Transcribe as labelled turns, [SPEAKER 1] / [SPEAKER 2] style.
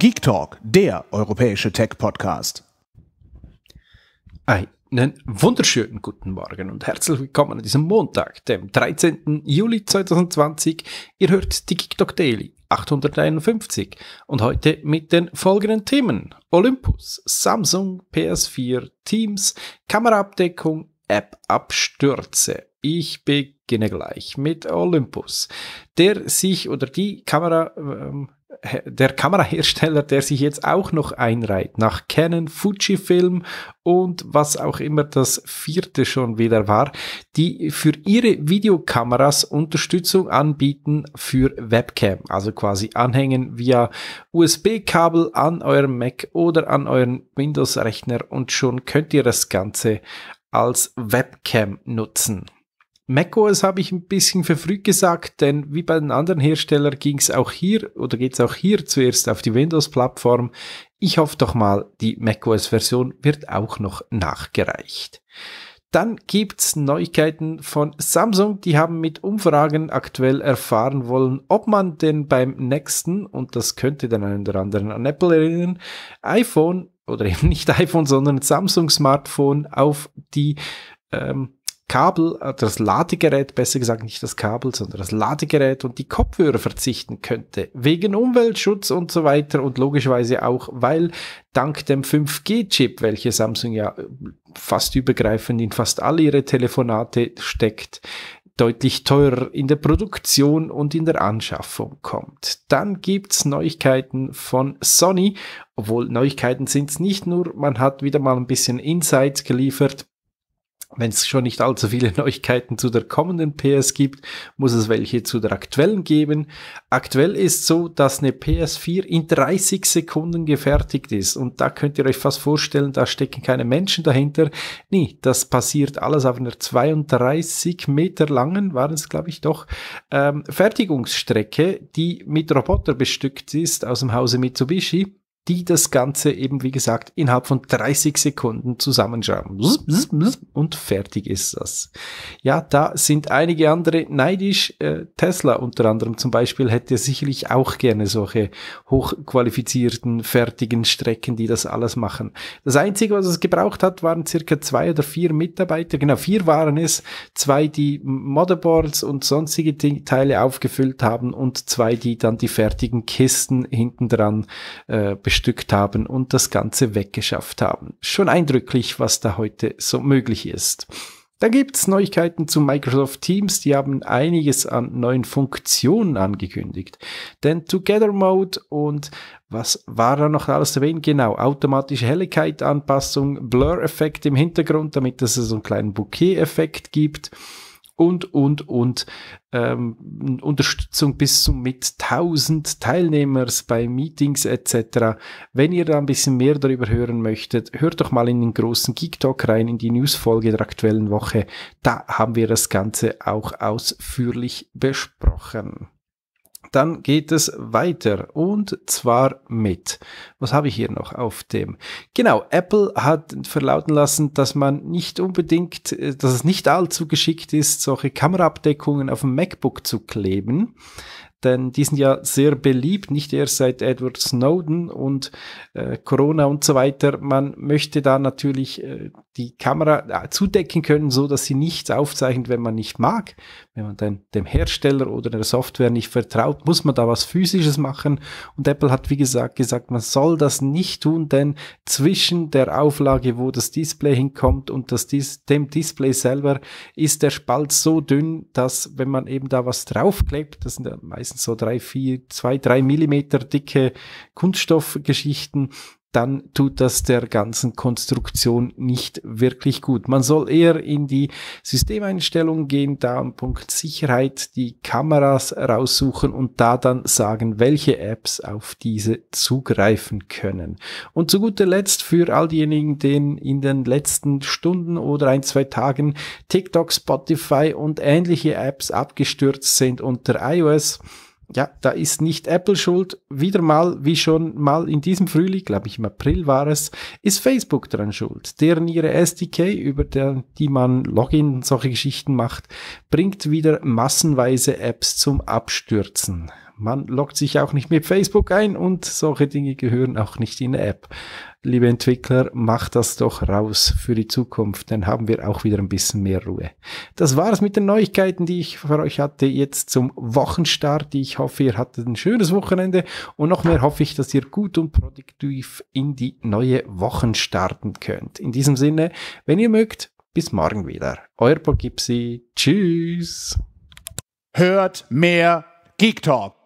[SPEAKER 1] Geek Talk, der europäische Tech-Podcast. Einen wunderschönen guten Morgen und herzlich willkommen an diesem Montag, dem 13. Juli 2020. Ihr hört die Geek Talk Daily 851 und heute mit den folgenden Themen: Olympus, Samsung, PS4, Teams, Kameraabdeckung, App-Abstürze. Ich beginne gleich mit Olympus, der sich oder die Kamera. Ähm, der Kamerahersteller, der sich jetzt auch noch einreiht, nach Canon, Fujifilm und was auch immer das vierte schon wieder war, die für ihre Videokameras Unterstützung anbieten für Webcam, also quasi anhängen via USB-Kabel an eurem Mac oder an euren Windows-Rechner und schon könnt ihr das Ganze als Webcam nutzen macOS habe ich ein bisschen verfrüht gesagt, denn wie bei den anderen Herstellern ging es auch hier oder geht es auch hier zuerst auf die Windows-Plattform. Ich hoffe doch mal, die macOS-Version wird auch noch nachgereicht. Dann gibt es Neuigkeiten von Samsung. Die haben mit Umfragen aktuell erfahren wollen, ob man denn beim nächsten, und das könnte dann einen oder anderen an Apple erinnern, iPhone oder eben nicht iPhone, sondern Samsung Smartphone auf die ähm, Kabel, äh, das Ladegerät, besser gesagt nicht das Kabel, sondern das Ladegerät und die Kopfhörer verzichten könnte. Wegen Umweltschutz und so weiter und logischerweise auch, weil dank dem 5G-Chip, welche Samsung ja äh, fast übergreifend in fast alle ihre Telefonate steckt, deutlich teurer in der Produktion und in der Anschaffung kommt. Dann gibt's Neuigkeiten von Sony, obwohl Neuigkeiten sind's nicht nur, man hat wieder mal ein bisschen Insights geliefert wenn es schon nicht allzu viele Neuigkeiten zu der kommenden PS gibt, muss es welche zu der aktuellen geben. Aktuell ist so, dass eine PS4 in 30 Sekunden gefertigt ist. Und da könnt ihr euch fast vorstellen, da stecken keine Menschen dahinter. Nee, das passiert alles auf einer 32 Meter langen, waren es glaube ich doch, ähm, Fertigungsstrecke, die mit Roboter bestückt ist aus dem Hause Mitsubishi die das Ganze eben, wie gesagt, innerhalb von 30 Sekunden zusammenschreiben. Und fertig ist das. Ja, da sind einige andere neidisch. Äh, Tesla unter anderem zum Beispiel hätte sicherlich auch gerne solche hochqualifizierten, fertigen Strecken, die das alles machen. Das Einzige, was es gebraucht hat, waren circa zwei oder vier Mitarbeiter. Genau, vier waren es. Zwei, die Motherboards und sonstige Teile aufgefüllt haben und zwei, die dann die fertigen Kisten hinten dran äh, bestückt haben und das Ganze weggeschafft haben. Schon eindrücklich, was da heute so möglich ist. Da gibt es Neuigkeiten zu Microsoft Teams, die haben einiges an neuen Funktionen angekündigt. Denn Together Mode und was war da noch alles erwähnt? Genau, automatische Helligkeitanpassung, Blur-Effekt im Hintergrund, damit es so einen kleinen Bouquet-Effekt gibt und, und, und ähm, Unterstützung bis zu mit 1000 Teilnehmers bei Meetings etc. Wenn ihr da ein bisschen mehr darüber hören möchtet, hört doch mal in den großen Geek Talk rein, in die Newsfolge der aktuellen Woche. Da haben wir das Ganze auch ausführlich besprochen. Dann geht es weiter und zwar mit, was habe ich hier noch auf dem? Genau, Apple hat verlauten lassen, dass man nicht unbedingt, äh, dass es nicht allzu geschickt ist, solche Kameraabdeckungen auf dem MacBook zu kleben denn die sind ja sehr beliebt, nicht erst seit Edward Snowden und äh, Corona und so weiter. Man möchte da natürlich äh, die Kamera äh, zudecken können, so dass sie nichts aufzeichnet, wenn man nicht mag. Wenn man dann dem Hersteller oder der Software nicht vertraut, muss man da was physisches machen. Und Apple hat, wie gesagt, gesagt, man soll das nicht tun, denn zwischen der Auflage, wo das Display hinkommt und das Dis dem Display selber ist der Spalt so dünn, dass wenn man eben da was draufklebt, das sind ja meistens meistens so drei, vier, zwei, drei Millimeter dicke Kunststoffgeschichten dann tut das der ganzen Konstruktion nicht wirklich gut. Man soll eher in die Systemeinstellung gehen, da am Punkt Sicherheit die Kameras raussuchen und da dann sagen, welche Apps auf diese zugreifen können. Und zu guter Letzt für all diejenigen, denen in den letzten Stunden oder ein, zwei Tagen TikTok, Spotify und ähnliche Apps abgestürzt sind unter iOS, ja, da ist nicht Apple schuld. Wieder mal, wie schon mal in diesem Frühling, glaube ich im April war es, ist Facebook dran schuld. Deren ihre SDK, über der, die man Login und solche Geschichten macht, bringt wieder massenweise Apps zum Abstürzen. Man loggt sich auch nicht mit Facebook ein und solche Dinge gehören auch nicht in eine App. Liebe Entwickler, macht das doch raus für die Zukunft, dann haben wir auch wieder ein bisschen mehr Ruhe. Das war es mit den Neuigkeiten, die ich für euch hatte jetzt zum Wochenstart. Ich hoffe, ihr hattet ein schönes Wochenende und noch mehr hoffe ich, dass ihr gut und produktiv in die neue Woche starten könnt. In diesem Sinne, wenn ihr mögt, bis morgen wieder. Euer Pogipsi. Tschüss. Hört mehr Geek Talk.